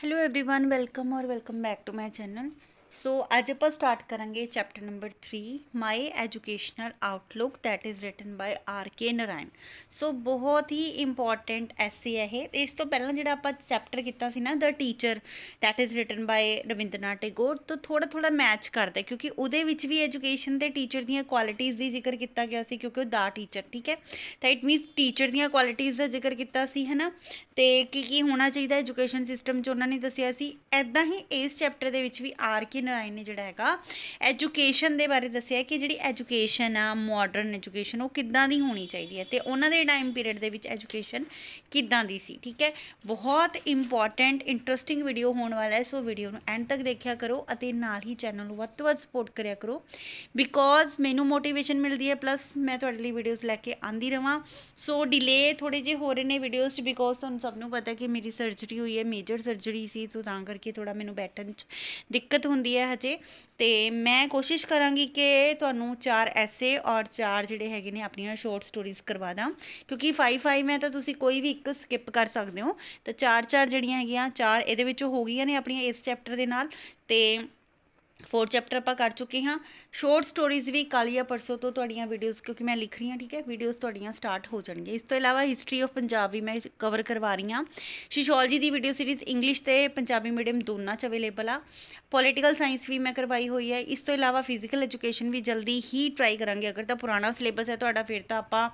Hello everyone welcome और welcome back to my channel so ਅੱਜ ਆਪਾਂ ਸਟਾਰਟ ਕਰਾਂਗੇ chapter number 3 my educational outlook that is written by R K Narayan so ਬਹੁਤ ਹੀ important ਐਸੇ ਹੈ ਇਹ ਇਸ ਤੋਂ ਪਹਿਲਾਂ ਜਿਹੜਾ ਆਪਾਂ ਚੈਪਟਰ ਕੀਤਾ ਸੀ ਨਾ the teacher that is written by Rabindranath Tagore ਤੋਂ ਥੋੜਾ ਥੋੜਾ ਮੈਚ ਕਰਦਾ ਕਿਉਂਕਿ ਉਹਦੇ ਵਿੱਚ ਵੀ ਐਜੂਕੇਸ਼ਨ ਤੇ ਟੀਚਰ ਦੀਆਂ ਕੁਆਲਿਟੀਆਂ ਦੀ ਜ਼ਿਕਰ ਕੀਤਾ ਗਿਆ ਸੀ ਕਿਉਂਕਿ ਉਹ ਦਾ ਟੀਚਰ ਠੀਕ ਹੈ ਤਾਂ ਇਟ ਮੀਨਸ ਟੀਚਰ ਦੀਆਂ ਕੁਆਲਿਟੀਆਂ ਦਾ ਜ਼ਿਕਰ ਕੀਤਾ ਸੀ ਹਨਾ ਤੇ ਕੀ ਕੀ ਹੋਣਾ ਚਾਹੀਦਾ ਐਜੂਕੇਸ਼ਨ ਸਿਸਟਮ 'ਚ ਉਹਨਾਂ ਨੇ ਦੱਸਿਆ ਸੀ ਐਦਾਂ ਹੀ ਇਸ ਚੈਪਟਰ ਦੇ ਵਿੱਚ ਵੀ ਆਰ ਕੇ ਕੇ ਨਰਾਇਣ ਨੇ ਜਿਹੜਾ ਹੈਗਾ ਐਜੂਕੇਸ਼ਨ ਦੇ ਬਾਰੇ ਦੱਸਿਆ ਕਿ ਜਿਹੜੀ ਐਜੂਕੇਸ਼ਨ ਆ ਮਾਡਰਨ ਐਜੂਕੇਸ਼ਨ ਉਹ ਕਿੱਦਾਂ ਦੀ ਹੋਣੀ ਚਾਹੀਦੀ ਹੈ ਤੇ ਉਹਨਾਂ ਦੇ ਟਾਈਮ ਪੀਰੀਅਡ ਦੇ ਵਿੱਚ ਐਜੂਕੇਸ਼ਨ ਕਿੱਦਾਂ ਦੀ ਸੀ ਠੀਕ ਹੈ ਬਹੁਤ ਇੰਪੋਰਟੈਂਟ ਇੰਟਰਸਟਿੰਗ ਵੀਡੀਓ ਹੋਣ ਵਾਲਾ ਹੈ ਸੋ ਵੀਡੀਓ ਨੂੰ ਐਂਡ ਤੱਕ ਦੇਖਿਆ ਕਰੋ ਅਤੇ ਨਾਲ ਹੀ ਚੈਨਲ ਨੂੰ ਵੱਧ ਤੋਂ ਵੱਧ ਸਪੋਰਟ ਕਰਿਆ ਕਰੋ ਬਿਕੋਜ਼ ਮੈਨੂੰ ਮੋਟੀਵੇਸ਼ਨ ਮਿਲਦੀ ਹੈ ਪਲੱਸ ਮੈਂ ਤੁਹਾਡੇ ਲਈ ਵੀਡੀਓਜ਼ ਲੈ ਕੇ ਆਂਦੀ ਰਵਾਂ ਸੋ ਡਿਲੇ ਥੋੜੇ ਜੇ ਹੋ ਰਹੇ ਨੇ ਵੀਡੀਓਜ਼ 'ਚ ਬਿਕੋਜ਼ ਤੁਹਾਨੂੰ ਸਭ ਨੂੰ ਪਤਾ ਕਿ ਮੇਰੀ ਸਰਜਰੀ ਹੋਈ ਹੈ ਮੇਜਰ ਸਰਜਰੀ ਸੀ ਤੋਂ ਤਾਂ ਕਰਕੇ ਥੋੜਾ ਮੈਨੂੰ ਬੈਠਣ 'ਚ ਦਿੱਕਤ ਹੁੰਦੀ ਸਕਦੀ ਹੈ ਹਜੇ ਤੇ ਮੈਂ ਕੋਸ਼ਿਸ਼ ਕਰਾਂਗੀ ਕਿ ਤੁਹਾਨੂੰ ਚਾਰ ਐਸੇ ਔਰ ਚਾਰ ਜਿਹੜੇ ਹੈਗੇ ਨੇ ਆਪਣੀਆਂ ਸ਼ਾਰਟ ਸਟੋਰੀਜ਼ ਕਰਵਾ ਦਾਂ ਕਿਉਂਕਿ 5 5 ਮੈਂ ਤਾਂ ਤੁਸੀਂ ਕੋਈ ਵੀ ਇੱਕ ਸਕਿਪ ਕਰ ਸਕਦੇ ਹੋ ਤਾਂ ਚਾਰ ਚਾਰ ਜਿਹੜੀਆਂ ਹੈਗੀਆਂ ਚਾਰ ਇਹਦੇ ਵਿੱਚ ਹੋ ਗਈਆਂ ਨੇ ਆਪਣੀਆਂ ਇਸ ਚੈਪਟਰ ਦੇ ਨਾਲ ਤੇ ਫੋਰ ਚੈਪਟਰ ਆਪਾਂ ਕਰ ਚੁੱਕੇ ਹਾਂ ਸ਼ੋਰਟ ਸਟੋਰੀਜ਼ ਵੀ ਕੱਲ੍ਹ ਜਾਂ ਤੋਂ ਤੁਹਾਡੀਆਂ ਵੀਡੀਓਜ਼ ਕਿਉਂਕਿ ਮੈਂ ਲਿਖ ਰਹੀ ਹਾਂ ਠੀਕ ਹੈ ਵੀਡੀਓਜ਼ ਤੁਹਾਡੀਆਂ ਸਟਾਰਟ ਹੋ ਜਾਣਗੀਆਂ ਇਸ ਤੋਂ ਇਲਾਵਾ ਹਿਸਟਰੀ ਆਫ ਪੰਜਾਬ ਵੀ ਮੈਂ ਕਵਰ ਕਰਵਾ ਰਹੀ ਹਾਂ ਸ਼ਿਸ਼ੋਲਜੀ ਦੀ ਵੀਡੀਓ ਸੀਰੀਜ਼ ਇੰਗਲਿਸ਼ ਤੇ ਪੰਜਾਬੀ ਮੀਡੀਅਮ ਦੋਨਾਂ 'ਚ ਅਵੇਲੇਬਲ ਆ ਪੋਲੀਟੀਕਲ ਸਾਇੰਸ ਵੀ ਮੈਂ ਕਰਵਾਈ ਹੋਈ ਹੈ ਇਸ ਤੋਂ ਇਲਾਵਾ ਫਿਜ਼ੀਕਲ ਐਜੂਕੇਸ਼ਨ ਵੀ ਜਲਦੀ ਹੀ ਟਰਾਈ ਕਰਾਂਗੇ ਅਗਰ ਤਾਂ ਪੁਰਾਣਾ ਸਿਲੇਬਸ ਹੈ ਤੁਹਾਡਾ ਫਿਰ ਤਾਂ ਆਪਾਂ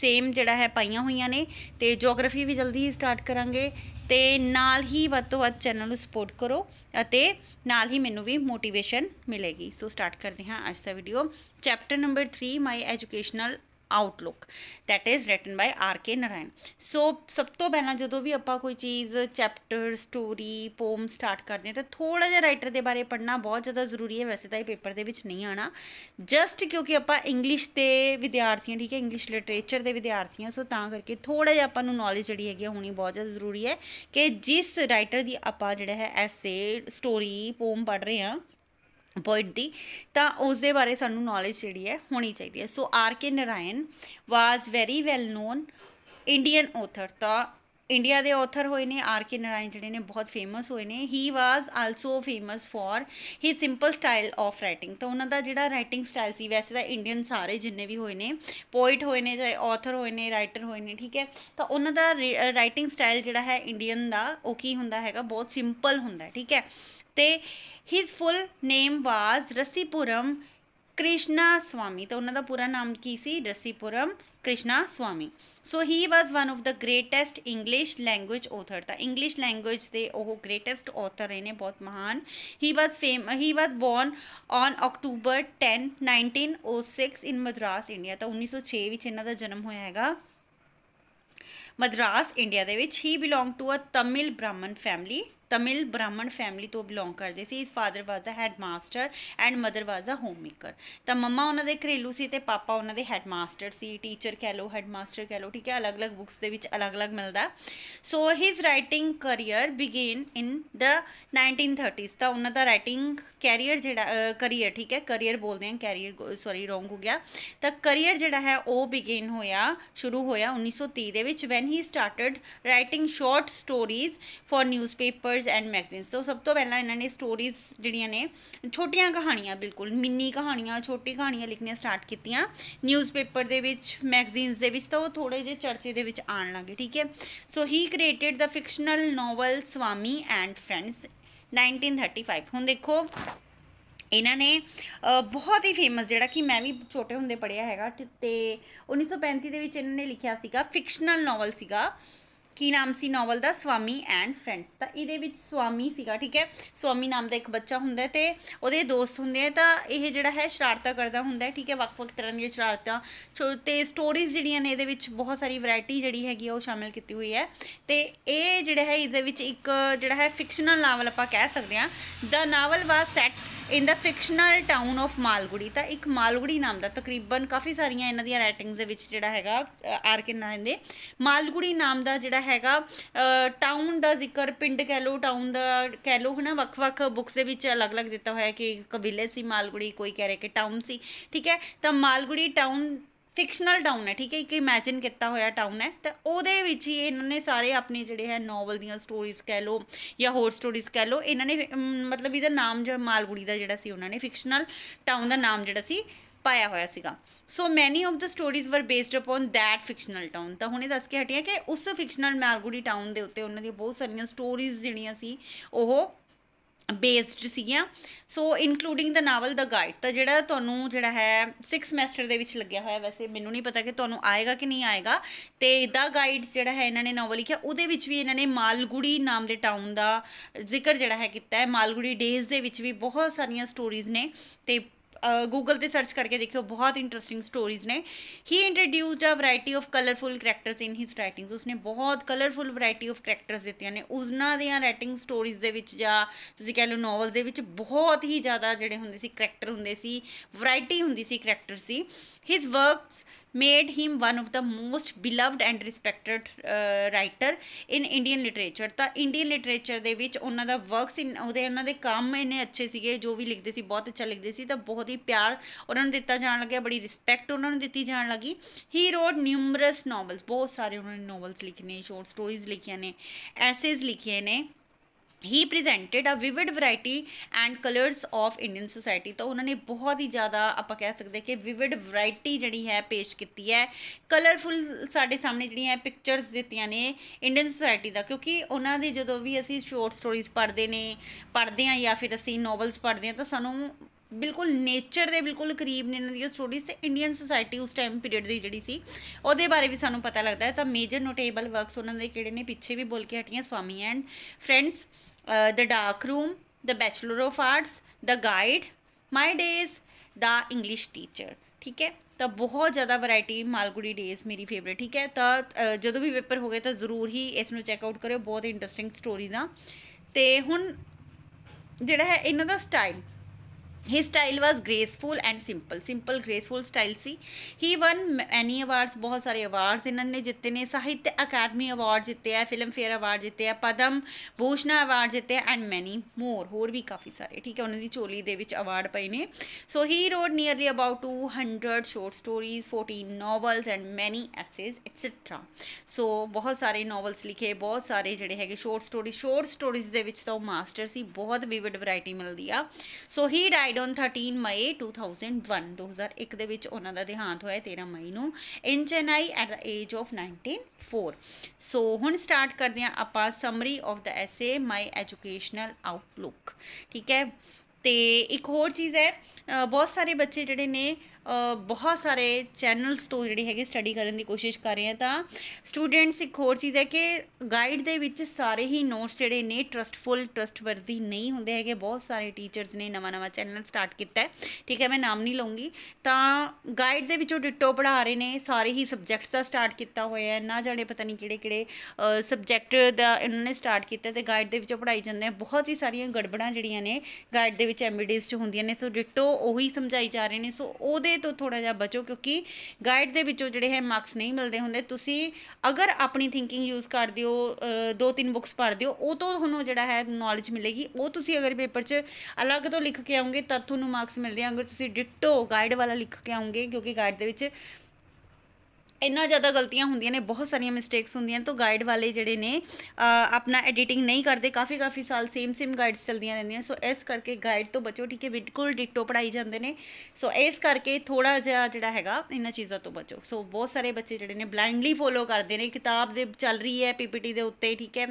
ਸੇਮ ਜਿਹੜਾ ਹੈ ਪਾਈਆਂ ਹੋਈਆਂ ਨੇ ਤੇ ਜੀਓਗ੍ਰਾਫੀ ਵੀ ਜਲਦੀ ਹੀ ਸਟਾਰਟ ਕਰਾਂਗੇ ਤੇ ਨਾਲ ਹੀ ਵੱਧ ਤੋਂ ਵੱਧ ਚੈਨਲ ਨੂੰ ਸਪੋਰਟ ਕਰੋ ਅਤੇ ਨਾਲ ਹੀ ਮੈਨੂੰ ਵੀ ਮੋਟੀਵੇਸ਼ਨ ਮਿਲੇਗੀ ਸੋ ਸਟਾਰਟ ਕਰਦੇ ਹਾਂ ਅੱਜ ਦਾ video chapter number 3 my educational outlook that is written by R K Narayan so ਸਭ ਤੋਂ ਪਹਿਲਾਂ ਜਦੋਂ ਵੀ ਆਪਾਂ ਕੋਈ ਚੀਜ਼ ਚੈਪਟਰ ਸਟੋਰੀ ਪੋਮ ਸਟਾਰਟ ਕਰਦੇ ਹਾਂ ਤਾਂ ਥੋੜਾ ਜਿਹਾ ਰਾਈਟਰ ਦੇ ਬਾਰੇ ਪੜਨਾ ਬਹੁਤ ਜ਼ਿਆਦਾ ਜ਼ਰੂਰੀ ਹੈ ਵੈਸੇ ਤਾਂ ਇਹ ਪੇਪਰ ਦੇ ਵਿੱਚ ਨਹੀਂ ਆਣਾ ਜਸਟ ਕਿਉਂਕਿ ਆਪਾਂ ਇੰਗਲਿਸ਼ ਦੇ ਵਿਦਿਆਰਥੀਆਂ ਠੀਕ ਹੈ ਇੰਗਲਿਸ਼ ਲਿਟਰੇਚਰ ਦੇ ਵਿਦਿਆਰਥੀਆਂ ਸੋ ਤਾਂ ਕਰਕੇ ਥੋੜਾ ਜਿਹਾ ਆਪਾਂ ਨੂੰ ਨੌਲੇਜ ਜਿਹੜੀ ਹੈਗੀ ਹੋਣੀ ਬਹੁਤ ਜ਼ਿਆਦਾ ਜ਼ਰੂਰੀ ਹੈ ਕਿ ਜਿਸ ਰਾਈਟਰ ਦੀ ਆਪਾਂ ਜਿਹੜਾ ਹੈ ਐਸੇ ਸਟੋਰੀ ਪੋਮ ਪੜ ਰਹੇ ਹਾਂ ਪੋਇਟ ਦੀ ਤਾਂ ਉਸ ਦੇ ਬਾਰੇ ਸਾਨੂੰ ਨੌਲੇਜ ਜਿਹੜੀ ਹੈ ਹੋਣੀ ਚਾਹੀਦੀ ਹੈ so R K Narayan was very well known Indian author ਤਾਂ ਇੰਡੀਆ ਦੇ ਆਥਰ ਹੋਏ ਨੇ ਆਰ ਕੇ ਨਰਾਇਣ ਜਿਹੜੇ ਨੇ ਬਹੁਤ ਫੇਮਸ ਹੋਏ ਨੇ he was also famous for he simple style of writing ਤਾਂ ਉਹਨਾਂ ਦਾ ਜਿਹੜਾ ਰਾਈਟਿੰਗ ਸਟਾਈਲ ਸੀ ਵੈਸੇ ਤਾਂ ਇੰਡੀਅਨ ਸਾਰੇ ਜਿੰਨੇ ਵੀ ਹੋਏ ਨੇ ਪੋਇਟ ਹੋਏ ਨੇ ਚਾਹੇ ਆਥਰ ਹੋਏ ਨੇ ਰਾਈਟਰ ਹੋਏ ਨੇ ਠੀਕ ਹੈ ਤਾਂ ਉਹਨਾਂ ਦਾ ਰਾਈਟਿੰਗ ਸਟਾਈਲ ਜਿਹੜਾ ਹੈ ਇੰਡੀਅਨ ਦਾ ਉਹ ਕੀ ਹੁੰਦਾ ਹੈਗਾ ਬਹੁਤ ਸਿੰਪਲ ਹੁੰਦਾ ਠੀਕ ਹੈ ਤੇ ਹਿਸ ਫੁੱਲ ਨੇਮ ਵਾਸ ਰਸੀਪੁਰਮ ਕ੍ਰਿਸ਼ਨਾ ਸਵਾਮੀ ਤਾਂ ਉਹਨਾਂ ਦਾ ਪੂਰਾ ਨਾਮ ਕੀ ਸੀ Rasipuram Krishnaswami so he was one of the greatest English language author ਤਾਂ ਇੰਗਲਿਸ਼ ਲੈਂਗੁਏਜ ਦੇ ਉਹ ਗ੍ਰੇਟੈਸਟ ਆਥਰ ਨੇ ਬਹੁਤ ਮਹਾਨ he was fame he was born on October 10 1906 in Madras India ਤਾਂ 1906 ਵਿੱਚ ਇਹਨਾਂ ਦਾ ਜਨਮ ਹੋਇਆ ਹੈਗਾ ਮਦਰਾਸ ਇੰਡੀਆ ਦੇ ਵਿੱਚ he belong to a Tamil Brahmin family Tamil Brahmin family ਤੋਂ ਬਿਲੋਂਗ ਕਰਦੇ ਸੀ ਇਸ father was a headmaster and mother was a homemaker ਤਾਂ ਮਮਾ ਉਹਨਾਂ ਦੇ ਘਰੇਲੂ ਸੀ ਤੇ ਪਾਪਾ ਉਹਨਾਂ ਦੇ ਹੈਡਮਾਸਟਰ ਸੀ ਟੀਚਰ ਕਹਿ ਲੋ ਹੈਡਮਾਸਟਰ ਕਹਿ ਲੋ ਠੀਕ ਹੈ ਅਲੱਗ-ਅਲੱਗ ਬੁੱਕਸ ਦੇ ਵਿੱਚ ਅਲੱਗ-ਅਲੱਗ ਮਿਲਦਾ so his writing career begin in the 1930s ਤਾਂ ਉਹਨਾਂ ਦਾ ਰਾਈਟਿੰਗ ਕੈਰੀਅਰ ਜਿਹੜਾ ਕੈਰੀਅਰ ਠੀਕ ਹੈ ਕੈਰੀਅਰ ਬੋਲਦੇ ਹਾਂ ਕੈਰੀਅਰ ਸੌਰੀ ਰੋਂਗ ਹੋ ਗਿਆ ਤਾਂ ਕੈਰੀਅਰ ਜਿਹੜਾ ਹੈ ਉਹ ਬਿਗਨ ਹੋਇਆ ਸ਼ੁਰੂ ਹੋਇਆ 1930 ਦੇ ਵਿੱਚ when he started writing short stories for newspaper papers and magazines so ਸਭ ਤੋਂ ਪਹਿਲਾਂ ਇਹਨਾਂ ਨੇ ਸਟੋਰੀਜ਼ ਜਿਹੜੀਆਂ ਨੇ ਛੋਟੀਆਂ ਕਹਾਣੀਆਂ ਬਿਲਕੁਲ ਮਿੰਨੀ ਕਹਾਣੀਆਂ ਛੋਟੀ ਕਹਾਣੀਆਂ ਲਿਖਣੀਆਂ ਸਟਾਰਟ ਕੀਤੀਆਂ ਨਿਊਜ਼ਪੇਪਰ ਦੇ ਵਿੱਚ ਮੈਗਜ਼ੀਨਸ ਦੇ ਵਿੱਚ ਤਾਂ ਉਹ ਥੋੜੇ ਜਿਹੇ ਚਰਚੇ ਦੇ ਵਿੱਚ ਆਣ ਲੱਗੇ ਠੀਕ ਹੈ so he created the fictional novel Swami and friends 1935 ਹੁਣ ਦੇਖੋ ਇਹਨਾਂ ਨੇ ਬਹੁਤ ਹੀ ਫੇਮਸ ਜਿਹੜਾ ਕਿ ਮੈਂ ਵੀ ਛੋਟੇ ਹੁੰਦੇ ਪੜਿਆ ਹੈਗਾ ਤੇ 1935 ਦੇ ਵਿੱਚ ਇਹਨਾਂ ਨੇ ਲਿਖਿਆ ਸੀਗਾ ਫਿਕਸ਼ਨਲ ਨੋਵਲ ਸੀਗਾ ਕੀ ਨਾਮ ਸੀ ਨੋਵਲ ਦਾ ਸਵਾਮੀ ਐਂਡ ਫਰੈਂਡਸ ਤਾਂ ਇਹਦੇ ਵਿੱਚ ਸਵਾਮੀ ਸੀਗਾ ਠੀਕ ਹੈ ਸਵਾਮੀ ਨਾਮ ਦਾ ਇੱਕ ਬੱਚਾ ਹੁੰਦਾ ਤੇ ਉਹਦੇ ਦੋਸਤ ਹੁੰਦੇ ਆ ਤਾਂ ਇਹ ਜਿਹੜਾ ਹੈ ਸ਼ਰਾਰਤਾਂ ਕਰਦਾ ਹੁੰਦਾ ਠੀਕ ਹੈ ਵੱਖ-ਵੱਖ ਤਰ੍ਹਾਂ ਦੀਆਂ ਸ਼ਰਾਰਤਾਂ ਤੇ ਸਟੋਰੀਜ਼ ਜਿਹੜੀਆਂ ਨੇ ਇਹਦੇ ਵਿੱਚ ਬਹੁਤ ਸਾਰੀ ਵੈਰਾਈਟੀ ਜਿਹੜੀ ਹੈਗੀ ਉਹ ਸ਼ਾਮਿਲ ਕੀਤੀ ਹੋਈ ਹੈ ਤੇ ਇਹ ਜਿਹੜਾ ਹੈ ਇਹਦੇ ਵਿੱਚ ਇੱਕ ਜਿਹੜਾ ਹੈ ਫਿਕਸ਼ਨਲ ਨਾਵਲ ਆਪਾਂ ਕਹਿ ਸਕਦੇ ਹਾਂ the novel was set in the fictional town of Malgudi ਤਾਂ ਇੱਕ ਮਾਲਗੁੜੀ ਨਾਮ ਦਾ ਤਕਰੀਬਨ ਕਾਫੀ ਸਾਰੀਆਂ ਇਹਨਾਂ ਦੀਆਂ ਰਾਈਟਿੰਗਸ ਦੇ ਵਿੱਚ ਜਿਹੜਾ ਹੈਗਾ ਆਰ ਕੇ ਨਾਰਾਇਣ ਦੇ ਮਾਲਗੁੜੀ ਨਾਮ ਦਾ ਜਿਹੜਾ ਹੈਗਾ ਟਾਊਨ ਦਾ ਜ਼ਿਕਰ ਪਿੰਡ ਕਹਿ ਲੋ ਟਾਊਨ ਦਾ ਕਹਿ ਲੋ ਹਨਾ ਵੱਖ-ਵੱਖ ਬੁੱਕਸ ਦੇ ਵਿੱਚ ਅਲੱਗ-ਅਲੱਗ ਦਿੱਤਾ ਹੋਇਆ ਕਿ ਕਬੀਲੇ ਸੀ ਮਾਲਗੁੜੀ ਕੋਈ ਕਹਿ ਰਿਹਾ ਕਿ ਟਾਊਨ ਸੀ ਠੀਕ ਹੈ ਤਾਂ ਮਾਲਗੁੜੀ ਟਾਊਨ ਫਿਕਸ਼ਨਲ ਟਾਊਨ ਹੈ ਠੀਕ ਹੈ ਇੱਕ ਇਮੇਜਿਨ ਕੀਤਾ ਹੋਇਆ ਟਾਊਨ ਹੈ ਤੇ ਉਹਦੇ ਵਿੱਚ ਹੀ ਇਹਨਾਂ ਨੇ ਸਾਰੇ ਆਪਣੇ ਜਿਹੜੇ ਹੈ ਨੋਵਲ ਦੀਆਂ ਸਟੋਰੀਜ਼ ਕਹਿ ਲਓ ਜਾਂ ਹੋਰ ਸਟੋਰੀਜ਼ ਕਹਿ ਲਓ ਇਹਨਾਂ ਨੇ ਮਤਲਬ ਇਹਦਾ ਨਾਮ ਜਿਹੜਾ ਮਾਲਗੁੜੀ ਦਾ ਜਿਹੜਾ ਸੀ ਉਹਨਾਂ ਨੇ ਫਿਕਸ਼ਨਲ ਟਾਊਨ ਦਾ ਨਾਮ ਜਿਹੜਾ ਸੀ ਪਾਇਆ ਹੋਇਆ ਸੀਗਾ so many of the stories were based upon that fictional town ਤਾਂ ਹੁਣੇ ਦੱਸ ਕੇ ਹਟਿਆ ਕਿ ਉਸ ਫਿਕਸ਼ਨਲ ਮਾਲਗੁੜੀ ਟਾਊਨ ਦੇ ਉੱਤੇ ਉਹਨਾਂ ਦੀਆਂ ਬਹੁਤ ਸਾਰੀਆਂ ਸਟੋਰੀਜ਼ ਜਿਹੜੀਆਂ ਸੀ ਉਹ ਬੇਸਡ ਸੀਗੀਆਂ so including the novel the guide ਤਾਂ ਜਿਹੜਾ ਤੁਹਾਨੂੰ ਜਿਹੜਾ ਹੈ 6 ਸੈਮੈਸਟਰ ਦੇ ਵਿੱਚ ਲੱਗਿਆ ਹੋਇਆ ਵੈਸੇ ਮੈਨੂੰ ਨਹੀਂ ਪਤਾ ਕਿ ਤੁਹਾਨੂੰ ਆਏਗਾ ਕਿ ਨਹੀਂ ਆਏਗਾ ਤੇ ਦਾ ਗਾਈਡ ਜਿਹੜਾ ਹੈ ਇਹਨਾਂ ਨੇ ਨਾਵਲ ਲਿਖਿਆ ਉਹਦੇ ਵਿੱਚ ਵੀ ਇਹਨਾਂ ਨੇ ਮਾਲਗੁੜੀ ਨਾਮ ਦੇ ਟਾਊਨ ਦਾ ਜ਼ਿਕਰ ਜਿਹੜਾ ਹੈ ਕੀਤਾ ਹੈ ਮਾਲਗੁੜੀ ਡੇਜ਼ ਦੇ ਵਿੱਚ ਵੀ ਬਹੁਤ ਸਾਰੀਆਂ ਸਟੋਰੀਜ਼ ਨੇ ਤੇ ਗੂਗਲ ਤੇ ਸਰਚ ਕਰਕੇ ਦੇਖਿਓ ਬਹੁਤ ਇੰਟਰਸਟਿੰਗ ਸਟੋਰੀਜ਼ ਨੇ he introduced a variety of colourful characters in his writings ਉਸਨੇ ਬਹੁਤ ਕਲਰਫੁਲ ਵੈਰਾਈਟੀ ਆਫ ਕੈਰੈਕਟਰਸ ਦਿੱਤੀਆਂ ਨੇ ਉਹਨਾਂ ਦੀਆਂ ਰਾਈਟਿੰਗ ਸਟੋਰੀਜ਼ ਦੇ ਵਿੱਚ ਜਾਂ ਤੁਸੀਂ ਕਹਿ ਲਓ ਨੋਵਲ ਦੇ ਵਿੱਚ ਬਹੁਤ ਹੀ ਜ਼ਿਆਦਾ ਜਿਹੜੇ ਹੁੰਦੇ ਸੀ ਕੈਰੈਕਟਰ ਹੁੰਦੇ ਸੀ ਵੈਰਾਈਟੀ ਹੁੰਦੀ ਸੀ ਕੈਰੈਕਟਰ ਸੀ his works made him one of the most beloved and respected uh, writer in Indian literature ਤਾਂ ਇੰਡੀਅਨ ਲਿਟਰੇਚਰ ਦੇ ਵਿੱਚ ਉਹਨਾਂ ਦਾ ਵਰਕਸ ਇਨ ਉਹਦੇ ਉਹਨਾਂ ਦੇ ਕੰਮ ਇਹਨੇ ਅੱਛੇ ਸੀਗੇ ਜੋ ਵੀ ਲਿਖਦੇ ਸੀ ਬਹੁਤ ਅੱਛਾ ਲਿਖਦੇ ਸੀ ਤਾਂ ਬਹੁਤ ਹੀ ਪਿਆਰ ਉਹਨਾਂ ਨੂੰ ਦਿੱਤਾ ਜਾਣ ਲੱਗਿਆ ਬੜੀ ਰਿਸਪੈਕਟ ਉਹਨਾਂ ਨੂੰ ਦਿੱਤੀ ਜਾਣ ਲੱਗੀ ਹੀ ਰੋਡ ਨਿਊਮਰਸ ਨੋਵਲਸ ਬਹੁਤ ਸਾਰੇ ਉਹਨਾਂ ਨੇ ਨੋਵਲਸ ਲਿਖਨੇ ਸ਼ੋਰਟ ਸਟੋਰੀਜ਼ ਲਿਖੀਆਂ ਨੇ ਐਸੇਜ਼ ਲਿਖੇ ਨੇ he presented a vivid variety and colours of Indian society ਤਾਂ ਉਹਨਾਂ ਨੇ ਬਹੁਤ ਹੀ ਜ਼ਿਆਦਾ ਆਪਾਂ ਕਹਿ ਸਕਦੇ ਕਿ ਵਿਵਿਡ ਵੈਰਾਈਟੀ ਜਿਹੜੀ ਹੈ ਪੇਸ਼ ਕੀਤੀ ਹੈ ਕਲਰਫੁਲ ਸਾਡੇ ਸਾਹਮਣੇ ਜਿਹੜੀਆਂ ਪਿਕਚਰਸ ਦਿੱਤੀਆਂ ਨੇ ਇੰਡੀਅਨ ਸੋਸਾਇਟੀ ਦਾ ਕਿਉਂਕਿ ਉਹਨਾਂ ਦੇ ਜਦੋਂ ਵੀ ਅਸੀਂ ਸ਼ੋਰਟ ਸਟੋਰੀਜ਼ ਪੜ੍ਹਦੇ ਨੇ ਪੜ੍ਹਦੇ ਆ ਜਾਂ ਫਿਰ ਅਸੀਂ ਨੋਵਲਸ ਪੜ੍ਹਦੇ ਆ ਤਾਂ ਸਾਨੂੰ ਬਿਲਕੁਲ ਨੇਚਰ ਦੇ ਬਿਲਕੁਲ ਕਰੀਬ ਨੇ ਇਹਨਾਂ ਦੀਆਂ ਸਟੋਰੀਜ਼ ਤੇ ਇੰਡੀਅਨ ਸੋਸਾਇਟੀ ਉਸ ਟਾਈਮ ਪੀਰੀਅਡ ਦੀ ਜਿਹੜੀ ਸੀ ਉਹਦੇ ਬਾਰੇ ਵੀ ਸਾਨੂੰ ਪਤਾ ਲੱਗਦਾ ਹੈ ਤਾਂ ਮੇਜਰ ਨੋਟੇਬਲ ਵਰਕਸ ਉਹਨਾਂ ਦੇ ਕਿਹੜੇ ਨੇ ਪਿੱਛੇ ਵੀ ਬੋਲ ਕੇ ਹਟੀਆਂ Swami and friends the dark room the bachelor of arts the guide my days the English teacher ਠੀਕ ਹੈ ਤਾਂ ਬਹੁਤ ਜ਼ਿਆਦਾ ਵੈਰਾਈਟੀ ਮਾਲਗੁੜੀ ਡੇਜ਼ ਮੇਰੀ ਫੇਵਰਿਟ ਠੀਕ ਹੈ ਤਾਂ ਜਦੋਂ ਵੀ ਪੇਪਰ ਹੋਗੇ ਤਾਂ ਜ਼ਰੂਰ ਹੀ ਇਸ ਨੂੰ ਚੈੱਕ ਆਊਟ ਕਰਿਓ ਬਹੁਤ ਇੰਟਰਸਟਿੰਗ ਸਟੋਰੀਜ਼ ਆ ਤੇ ਹੁਣ ਜਿਹੜਾ ਹੈ ਇਹਨਾਂ ਦਾ style His style was graceful and simple. Simple, graceful style ਸੀ. He won many awards. ਬਹੁਤ ਸਾਰੇ awards ਇਹਨਾਂ ਨੇ ਜਿੱਤੇ ਨੇ. ਸਾਹਿਤ ਅਕਾਦਮੀ ਅਵਾਰਡ ਜਿੱਤਿਆ, ਫਿਲਮ ਫੇਅਰ ਅਵਾਰਡ ਜਿੱਤਿਆ, ਪਦਮ ਭੂਸ਼ਣ ਅਵਾਰਡ ਜਿੱਤਿਆ ਐਂਡ many more. ਹੋਰ ਵੀ ਕਾਫੀ ਸਾਰੇ ਠੀਕ ਹੈ ਉਹਨਾਂ ਦੀ ਚੋਲੀ ਦੇ ਵਿੱਚ ਅਵਾਰਡ ਪਏ ਨੇ. So he wrote nearly about 200 short stories, 14 novels and many essays etc. So ਬਹੁਤ ਸਾਰੇ novels ਲਿਖੇ, ਬਹੁਤ ਸਾਰੇ ਜਿਹੜੇ ਹੈਗੇ short stories, short stories ਦੇ ਵਿੱਚ ਤਾਂ ਉਹ ਮਾਸਟਰ ਸੀ. ਬਹੁਤ ਵਿਵਿਡ ਵੈਰਾਈਟੀ ਮਿਲਦੀ ਆ. So he died died on 13 May 2001 2001 ਦੇ ਵਿੱਚ ਉਹਨਾਂ ਦਾ ਦੇਹਾਂਤ ਹੋਇਆ 13 ਮਈ ਨੂੰ in Chennai at the age of 194 so ਹੁਣ ਸਟਾਰਟ ਕਰਦੇ ਹਾਂ ਆਪਾਂ summary of the essay my educational outlook ਠੀਕ ਹੈ ਤੇ ਇੱਕ ਹੋਰ ਚੀਜ਼ ਹੈ ਬਹੁਤ ਸਾਰੇ ਬੱਚੇ ਜਿਹੜੇ ਨੇ ਬਹੁਤ ਸਾਰੇ ਚੈਨਲਸ ਤੋਂ ਜਿਹੜੀ ਹੈਗੇ ਸਟੱਡੀ ਕਰਨ ਦੀ ਕੋਸ਼ਿਸ਼ ਕਰ ਰਹੇ ਆ ਤਾਂ ਸਟੂਡੈਂਟਸ ਇੱਕ ਹੋਰ ਚੀਜ਼ ਹੈ ਕਿ ਗਾਈਡ ਦੇ ਵਿੱਚ ਸਾਰੇ ਹੀ ਨੋਟਸ ਜਿਹੜੇ ਨੇ ਟਰਸਟਫੁਲ ਟਰਸਟਵਰਦੀ ਨਹੀਂ ਹੁੰਦੇ ਹੈਗੇ ਬਹੁਤ ਸਾਰੇ ਟੀਚਰਸ ਨੇ ਨਵਾਂ-ਨਵਾਂ ਚੈਨਲ ਸਟਾਰਟ ਕੀਤਾ ਹੈ ਠੀਕ ਹੈ ਮੈਂ ਨਾਮ ਨਹੀਂ ਲਵਾਂਗੀ ਤਾਂ ਗਾਈਡ ਦੇ ਵਿੱਚੋਂ ਡਿਟੋ ਪੜਾ ਰਹੇ ਨੇ ਸਾਰੇ ਹੀ ਸਬਜੈਕਟਸ ਦਾ ਸਟਾਰਟ ਕੀਤਾ ਹੋਇਆ ਹੈ ਨਾ ਜਾਣੇ ਪਤਾ ਨਹੀਂ ਕਿਹੜੇ-ਕਿਹੜੇ ਸਬਜੈਕਟ ਦਾ ਇਹਨਾਂ ਨੇ ਸਟਾਰਟ ਕੀਤਾ ਤੇ ਗਾਈਡ ਦੇ ਵਿੱਚੋਂ ਪੜਾਈ ਜਾਂਦੇ ਆ ਬਹੁਤ ਹੀ ਸਾਰੀਆਂ ਗੜਬੜਾਂ ਜਿਹੜੀਆਂ ਨੇ ਗਾਈਡ ਦੇ ਵਿੱਚ ਐਮਬੀਡੀਜ਼ 'ਚ ਹੁੰਦੀਆਂ ਨੇ ਸੋ ਡਿਟੋ ਉਹੀ ਸਮਝਾਈ ਜਾ ਰਹੇ ਨੇ ਸੋ ਉਹਦੇ ਤੋਂ ਥੋੜਾ ਜਿਹਾ ਬਚੋ ਕਿਉਂਕਿ ਗਾਈਡ ਦੇ ਵਿੱਚੋਂ ਜਿਹੜੇ ਹੈ ਮਾਰਕਸ ਨਹੀਂ ਮਿਲਦੇ ਹੁੰਦੇ ਤੁਸੀਂ ਅਗਰ ਆਪਣੀ ਥਿੰਕਿੰਗ ਯੂਜ਼ ਕਰਦੇ ਹੋ ਦੋ ਤਿੰਨ ਬੁੱਕਸ ਪੜ੍ਹਦੇ ਹੋ ਉਹ ਤੋਂ ਤੁਹਾਨੂੰ ਜਿਹੜਾ ਹੈ ਨੌਲੇਜ ਮਿਲੇਗੀ ਉਹ ਤੁਸੀਂ ਅਗਰ ਪੇਪਰ 'ਚ ਅਲੱਗ ਤੋਂ ਲਿਖ ਕੇ ਆਉਂਗੇ ਤਾਂ ਤੁਹਾਨੂੰ ਮਾਰਕਸ ਮਿਲਦੇ ਆ ਅਗਰ ਤੁਸੀਂ ਡਿਟੋ ਗਾਈਡ ਵਾਲਾ ਲਿਖ ਕੇ ਆਉਂਗੇ ਕਿਉਂਕਿ ਗਾਈਡ ਦੇ ਵਿੱਚ ਇੰਨਾ ਜ਼ਿਆਦਾ ਗਲਤੀਆਂ ਹੁੰਦੀਆਂ ਨੇ ਬਹੁਤ ਸਾਰੀਆਂ ਮਿਸਟੇਕਸ ਹੁੰਦੀਆਂ ਤਾਂ ਗਾਈਡ ਵਾਲੇ ਜਿਹੜੇ ਨੇ ਆਪਣਾ ਐਡੀਟਿੰਗ ਨਹੀਂ ਕਰਦੇ ਕਾਫੀ ਕਾਫੀ ਸਾਲ ਸੇਮ ਸੇਮ ਗਾਈਡਸ ਚਲਦੀਆਂ ਰਹਿੰਦੀਆਂ ਸੋ ਇਸ ਕਰਕੇ ਗਾਈਡ ਤੋਂ ਬਚੋ ਠੀਕ ਹੈ ਬਿਲਕੁਲ ਡਿਟੋ ਪੜਾਈ ਜਾਂਦੇ ਨੇ ਸੋ ਇਸ ਕਰਕੇ ਥੋੜਾ ਜਿਹਾ ਜਿਹੜਾ ਹੈਗਾ ਇਹਨਾਂ ਚੀਜ਼ਾਂ ਤੋਂ ਬਚੋ ਸੋ ਬਹੁਤ ਸਾਰੇ ਬੱਚੇ ਜਿਹੜੇ ਨੇ ਬਲਾਈਂਡਲੀ ਫੋਲੋ ਕਰਦੇ ਨੇ ਕਿਤਾਬ ਦੇ ਚੱਲ ਰਹੀ ਹੈ ਪੀਪੀਟੀ ਦੇ ਉੱਤੇ ਠੀਕ ਹੈ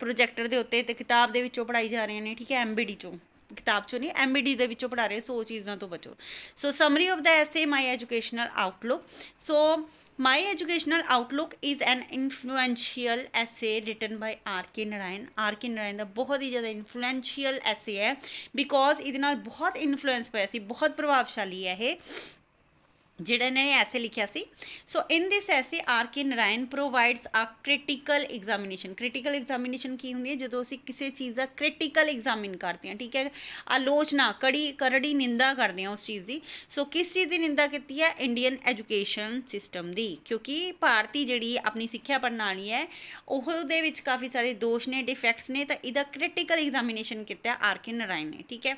ਪ੍ਰੋਜੈਕਟਰ ਦੇ ਉੱਤੇ ਤੇ ਕਿਤਾਬ ਦੇ ਵਿੱਚੋਂ ਪੜਾਈ ਜਾ ਰਹੇ ਨੇ ਠੀਕ ਹੈ ਐਮਬੀਡੀ ਚੋਂ ਕਿਤਾਬ ਚੋਂ ਨਹੀਂ ਐਮਬੀਡੀ e ਦੇ ਵਿੱਚੋਂ ਪੜਾ ਰਹੇ ਸੋ ਚੀਜ਼ਾਂ ਤੋਂ ਬਚੋ ਸੋ summary of the essay my educational outlook so my educational outlook is an influential essay written by R K Narayan R K Narayan ਦਾ ਬਹੁਤ ਹੀ ਜ਼ਿਆਦਾ ਇਨਫਲੂਐਂਸ਼ੀਅਲ ਐਸੇ ਹੈ ਬਿਕੋਜ਼ ਇਹਦੇ ਨਾਲ ਬਹੁਤ ਇਨਫਲੂਐਂਸ ਹੋਇਆ ਸੀ ਬਹੁਤ ਪ੍ਰਭਾਵਸ਼ਾਲੀ ਹੈ ਇਹ ਜਿਹੜਾ ਇਹਨਾਂ ਨੇ ਐਸੇ ਲਿਖਿਆ ਸੀ ਸੋ ਇਨ ਦਿਸ ਐਸੇ R K Narayan provides a critical examination critical examination ਕੀ ਹੁੰਦੀ ਹੈ ਜਦੋਂ ਅਸੀਂ ਕਿਸੇ ਚੀਜ਼ ਦਾ ਕ੍ਰਿਟੀਕਲ ਐਗਜ਼ਾਮਿਨ ਕਰਦੇ ਹਾਂ ਠੀਕ ਹੈ ਆਲੋਚਨਾ ਕੜੀ ਕਰੜੀ ਨਿੰਦਾ ਕਰਦੇ ਹਾਂ ਉਸ ਚੀਜ਼ ਦੀ ਸੋ ਕਿਸ ਚੀਜ਼ ਦੀ ਨਿੰਦਾ ਕੀਤੀ ਹੈ ਇੰਡੀਅਨ ਐਜੂਕੇਸ਼ਨ ਸਿਸਟਮ ਦੀ ਕਿਉਂਕਿ ਭਾਰਤੀ ਜਿਹੜੀ ਆਪਣੀ ਸਿੱਖਿਆ ਪ੍ਰਣਾਲੀ ਹੈ ਉਹ ਦੇ ਵਿੱਚ ਕਾਫੀ ਸਾਰੇ ਦੋਸ਼ ਨੇ ਡਿਫੈਕਟਸ ਨੇ ਤਾਂ ਇਹਦਾ ਕ੍ਰਿਟੀਕਲ ਐਗਜ਼ਾਮੀਨੇਸ਼ਨ ਕੀਤਾ ਆਰ ਕੇ ਨਰਾਇਣ ਨੇ ਠੀਕ ਹੈ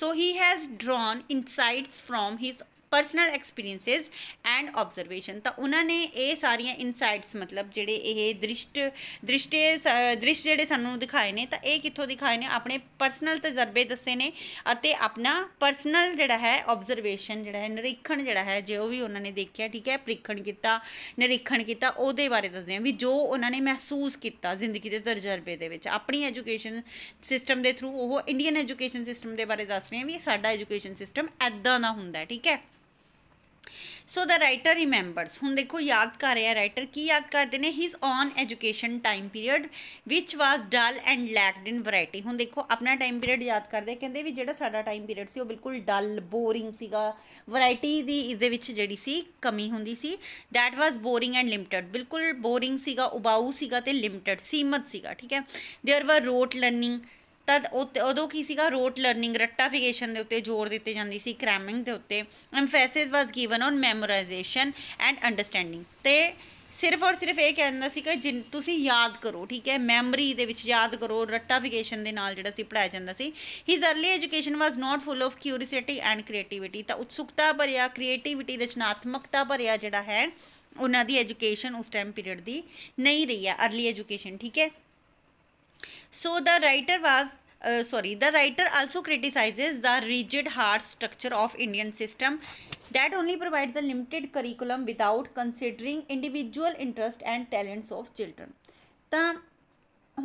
so he has drawn insights from his personal experiences and observation ਤਾਂ ਉਹਨਾਂ ਨੇ ਇਹ ਸਾਰੀਆਂ ਇਨਸਾਈਟਸ ਮਤਲਬ ਜਿਹੜੇ ਇਹ ਦ੍ਰਿਸ਼ਟ ਦ੍ਰਿਸ਼ਟੇ ਦ੍ਰਿਸ਼ ਜਿਹੜੇ ਸਾਨੂੰ ਦਿਖਾਏ ਨੇ ਤਾਂ ਇਹ ਕਿੱਥੋਂ ਦਿਖਾਏ ਨੇ ਆਪਣੇ ਪਰਸਨਲ ਤਜਰਬੇ ਦੱਸੇ ਨੇ ਅਤੇ ਆਪਣਾ ਪਰਸਨਲ ਜਿਹੜਾ ਹੈ ਆਬਜ਼ਰਵੇਸ਼ਨ ਜਿਹੜਾ ਹੈ ਨਿਰੀਖਣ ਜਿਹੜਾ ਹੈ ਜੋ ਵੀ ਉਹਨਾਂ ਨੇ ਦੇਖਿਆ ਠੀਕ ਹੈ ਪ੍ਰੀਖਣ ਕੀਤਾ ਨਿਰੀਖਣ ਕੀਤਾ ਉਹਦੇ ਬਾਰੇ ਦੱਸਦੇ ਆ ਵੀ ਜੋ ਉਹਨਾਂ ਨੇ ਮਹਿਸੂਸ ਕੀਤਾ ਜ਼ਿੰਦਗੀ ਦੇ ਤਜਰਬੇ ਦੇ ਵਿੱਚ ਆਪਣੀ ਐਜੂਕੇਸ਼ਨ ਸਿਸਟਮ ਦੇ ਥਰੂ ਉਹ ਇੰਡੀਅਨ ਐਜੂਕੇਸ਼ਨ ਸਿਸਟਮ ਦੇ ਬਾਰੇ ਦੱਸ ਰਹੇ ਆ ਵੀ ਸਾਡਾ ਐਜੂਕੇਸ਼ਨ ਸਿਸਟਮ ਐਦਾਂ ਦਾ ਹੁੰਦਾ ਠੀਕ ਹੈ ਸੋ ਦਾ ਰਾਈਟਰ ਰਿਮੈਂਬਰਸ ਹੁਣ ਦੇਖੋ ਯਾਦ ਕਰ ਰਿਹਾ ਰਾਈਟਰ ਕੀ ਯਾਦ ਕਰਦੇ ਨੇ his own education time period ਵਿਚ was dull and lacked in variety ਹੁਣ ਦੇਖੋ ਆਪਣਾ ਟਾਈਮ ਪੀਰੀਅਡ ਯਾਦ ਕਰਦੇ ਕਹਿੰਦੇ ਵੀ ਜਿਹੜਾ ਸਾਡਾ ਟਾਈਮ ਪੀਰੀਅਡ ਸੀ ਉਹ ਬਿਲਕੁਲ ਡਲ ਬੋਰਿੰਗ ਸੀਗਾ ਵੈਰਾਈਟੀ ਦੀ ਇਸ ਦੇ ਵਿੱਚ ਜਿਹੜੀ ਸੀ ਕਮੀ ਹੁੰਦੀ ਸੀ that was boring and limited ਬਿਲਕੁਲ ਬੋਰਿੰਗ ਸੀਗਾ ਉਬਾਊ ਸੀਗਾ ਤੇ ਲਿਮਟਿਡ ਸੀਮਤ ਸੀਗਾ ਠੀਕ ਹੈ देयर वर ਰੋਟ ਲਰਨਿੰਗ ਤਦ ਉਦੋਂ ਕੀ ਸੀਗਾ ਰੋਟ ਲਰਨਿੰਗ ਰਟਾਫਿਕੇਸ਼ਨ ਦੇ ਉੱਤੇ ਜ਼ੋਰ ਦਿੱਤੇ ਜਾਂਦੀ ਸੀ ਕ੍ਰੈਮਿੰਗ ਦੇ ਉੱਤੇ emphasis was given on memorisation and understanding ਤੇ ਸਿਰਫ ਔਰ ਸਿਰਫ ਇਹ ਕਹਿੰਦਾ ਸੀ ਕਿ ਜਿੰ ਤੁਸੀਂ ਯਾਦ ਕਰੋ ਠੀਕ ਹੈ ਮੈਮਰੀ ਦੇ ਵਿੱਚ ਯਾਦ ਕਰੋ ਰਟਾਫਿਕੇਸ਼ਨ ਦੇ ਨਾਲ ਜਿਹੜਾ ਸੀ ਪੜਾਇਆ ਜਾਂਦਾ ਸੀ his early education was not full of curiosity and creativity ਤਾਂ ਉਤਸੁਕਤਾ ਭਰਿਆ ਕ੍ਰੀਏਟੀਵਿਟੀ ਰਚਨਾਤਮਕਤਾ ਭਰਿਆ ਜਿਹੜਾ ਹੈ ਉਹਨਾਂ ਦੀ ਐਜੂਕੇਸ਼ਨ ਉਸ ਟਾਈਮ ਪੀਰੀਅਡ ਦੀ ਨਹੀਂ ਰਹੀ ਹੈ अर्ਲੀ ਐਜੂਕੇਸ਼ਨ ਠੀਕ ਹੈ So the writer was uh, sorry the writer also criticizes the rigid hard structure of indian system that only provides a limited curriculum without considering individual interest and talents of children ਤਾਂ